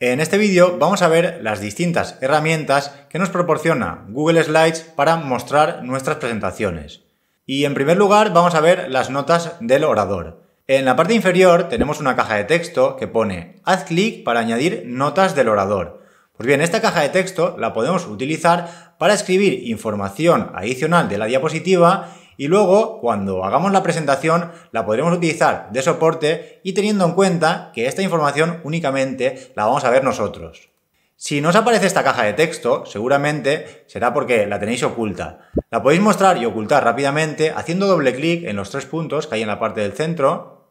En este vídeo vamos a ver las distintas herramientas que nos proporciona Google Slides para mostrar nuestras presentaciones. Y en primer lugar vamos a ver las notas del orador. En la parte inferior tenemos una caja de texto que pone haz clic para añadir notas del orador. Pues bien, esta caja de texto la podemos utilizar para escribir información adicional de la diapositiva y luego, cuando hagamos la presentación, la podremos utilizar de soporte y teniendo en cuenta que esta información únicamente la vamos a ver nosotros. Si no os aparece esta caja de texto, seguramente será porque la tenéis oculta. La podéis mostrar y ocultar rápidamente haciendo doble clic en los tres puntos que hay en la parte del centro.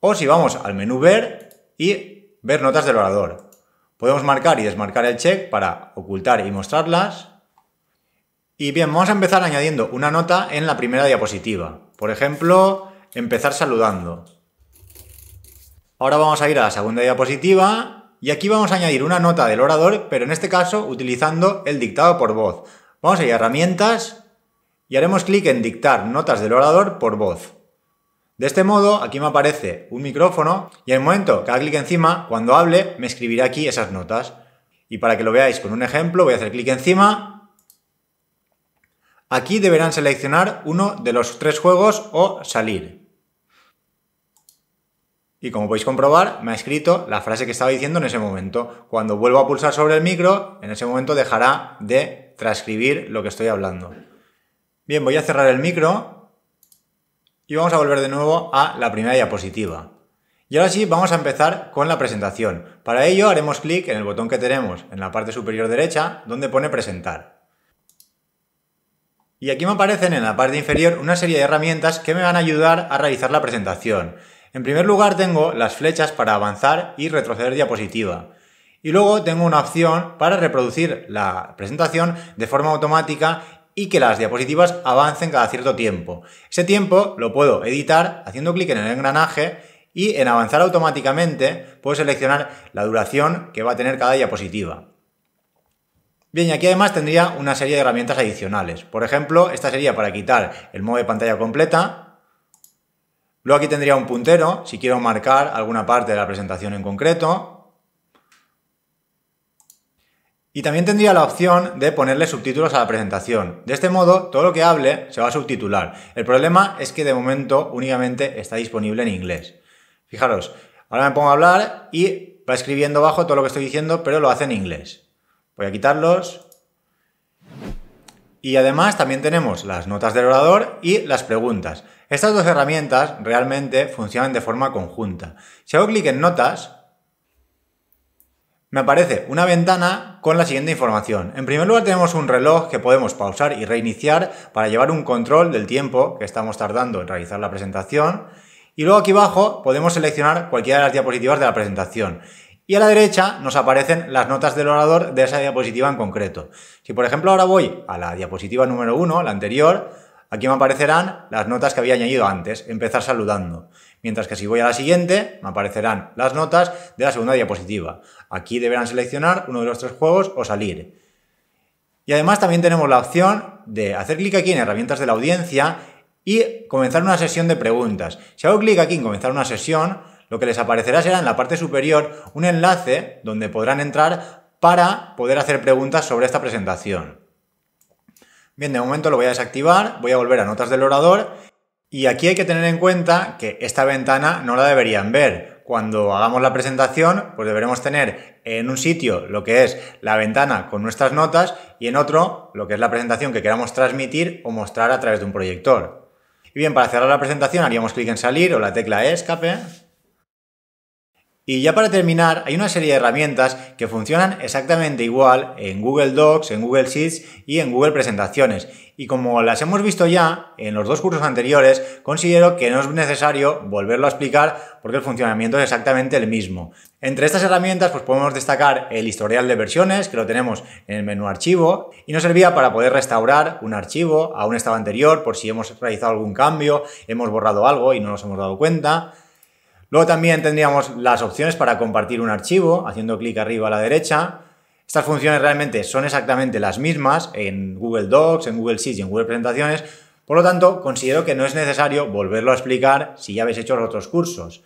O si vamos al menú Ver y Ver notas del orador. Podemos marcar y desmarcar el check para ocultar y mostrarlas. Y bien, vamos a empezar añadiendo una nota en la primera diapositiva. Por ejemplo, empezar saludando. Ahora vamos a ir a la segunda diapositiva y aquí vamos a añadir una nota del orador, pero en este caso utilizando el dictado por voz. Vamos a ir a herramientas y haremos clic en dictar notas del orador por voz. De este modo, aquí me aparece un micrófono y en el momento que haga clic encima, cuando hable, me escribirá aquí esas notas. Y para que lo veáis con un ejemplo, voy a hacer clic encima Aquí deberán seleccionar uno de los tres juegos o salir. Y como podéis comprobar, me ha escrito la frase que estaba diciendo en ese momento. Cuando vuelvo a pulsar sobre el micro, en ese momento dejará de transcribir lo que estoy hablando. Bien, voy a cerrar el micro y vamos a volver de nuevo a la primera diapositiva. Y ahora sí, vamos a empezar con la presentación. Para ello haremos clic en el botón que tenemos en la parte superior derecha donde pone presentar. Y aquí me aparecen en la parte inferior una serie de herramientas que me van a ayudar a realizar la presentación. En primer lugar tengo las flechas para avanzar y retroceder diapositiva. Y luego tengo una opción para reproducir la presentación de forma automática y que las diapositivas avancen cada cierto tiempo. Ese tiempo lo puedo editar haciendo clic en el engranaje y en avanzar automáticamente puedo seleccionar la duración que va a tener cada diapositiva. Bien, y aquí además tendría una serie de herramientas adicionales. Por ejemplo, esta sería para quitar el modo de pantalla completa. Luego aquí tendría un puntero, si quiero marcar alguna parte de la presentación en concreto. Y también tendría la opción de ponerle subtítulos a la presentación. De este modo, todo lo que hable se va a subtitular. El problema es que de momento únicamente está disponible en inglés. Fijaros, ahora me pongo a hablar y va escribiendo abajo todo lo que estoy diciendo, pero lo hace en inglés. Voy a quitarlos. Y además también tenemos las notas del orador y las preguntas. Estas dos herramientas realmente funcionan de forma conjunta. Si hago clic en notas, me aparece una ventana con la siguiente información. En primer lugar tenemos un reloj que podemos pausar y reiniciar para llevar un control del tiempo que estamos tardando en realizar la presentación. Y luego aquí abajo podemos seleccionar cualquiera de las diapositivas de la presentación. Y a la derecha nos aparecen las notas del orador de esa diapositiva en concreto. Si por ejemplo ahora voy a la diapositiva número 1, la anterior, aquí me aparecerán las notas que había añadido antes, empezar saludando. Mientras que si voy a la siguiente, me aparecerán las notas de la segunda diapositiva. Aquí deberán seleccionar uno de los tres juegos o salir. Y además también tenemos la opción de hacer clic aquí en herramientas de la audiencia y comenzar una sesión de preguntas. Si hago clic aquí en comenzar una sesión, lo que les aparecerá será en la parte superior un enlace donde podrán entrar para poder hacer preguntas sobre esta presentación. Bien, de momento lo voy a desactivar, voy a volver a notas del orador y aquí hay que tener en cuenta que esta ventana no la deberían ver. Cuando hagamos la presentación, pues deberemos tener en un sitio lo que es la ventana con nuestras notas y en otro lo que es la presentación que queramos transmitir o mostrar a través de un proyector. Y bien, para cerrar la presentación haríamos clic en salir o la tecla e, escape y ya para terminar, hay una serie de herramientas que funcionan exactamente igual en Google Docs, en Google Sheets y en Google Presentaciones. Y como las hemos visto ya en los dos cursos anteriores, considero que no es necesario volverlo a explicar porque el funcionamiento es exactamente el mismo. Entre estas herramientas pues podemos destacar el historial de versiones, que lo tenemos en el menú archivo, y nos servía para poder restaurar un archivo a un estado anterior por si hemos realizado algún cambio, hemos borrado algo y no nos hemos dado cuenta. Luego también tendríamos las opciones para compartir un archivo, haciendo clic arriba a la derecha. Estas funciones realmente son exactamente las mismas en Google Docs, en Google Sheets y en Google Presentaciones. Por lo tanto, considero que no es necesario volverlo a explicar si ya habéis hecho los otros cursos.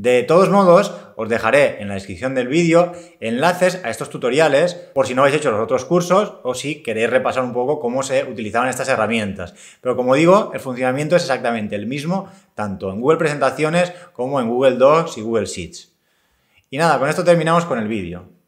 De todos modos, os dejaré en la descripción del vídeo enlaces a estos tutoriales por si no habéis hecho los otros cursos o si queréis repasar un poco cómo se utilizaban estas herramientas. Pero como digo, el funcionamiento es exactamente el mismo tanto en Google Presentaciones como en Google Docs y Google Sheets. Y nada, con esto terminamos con el vídeo.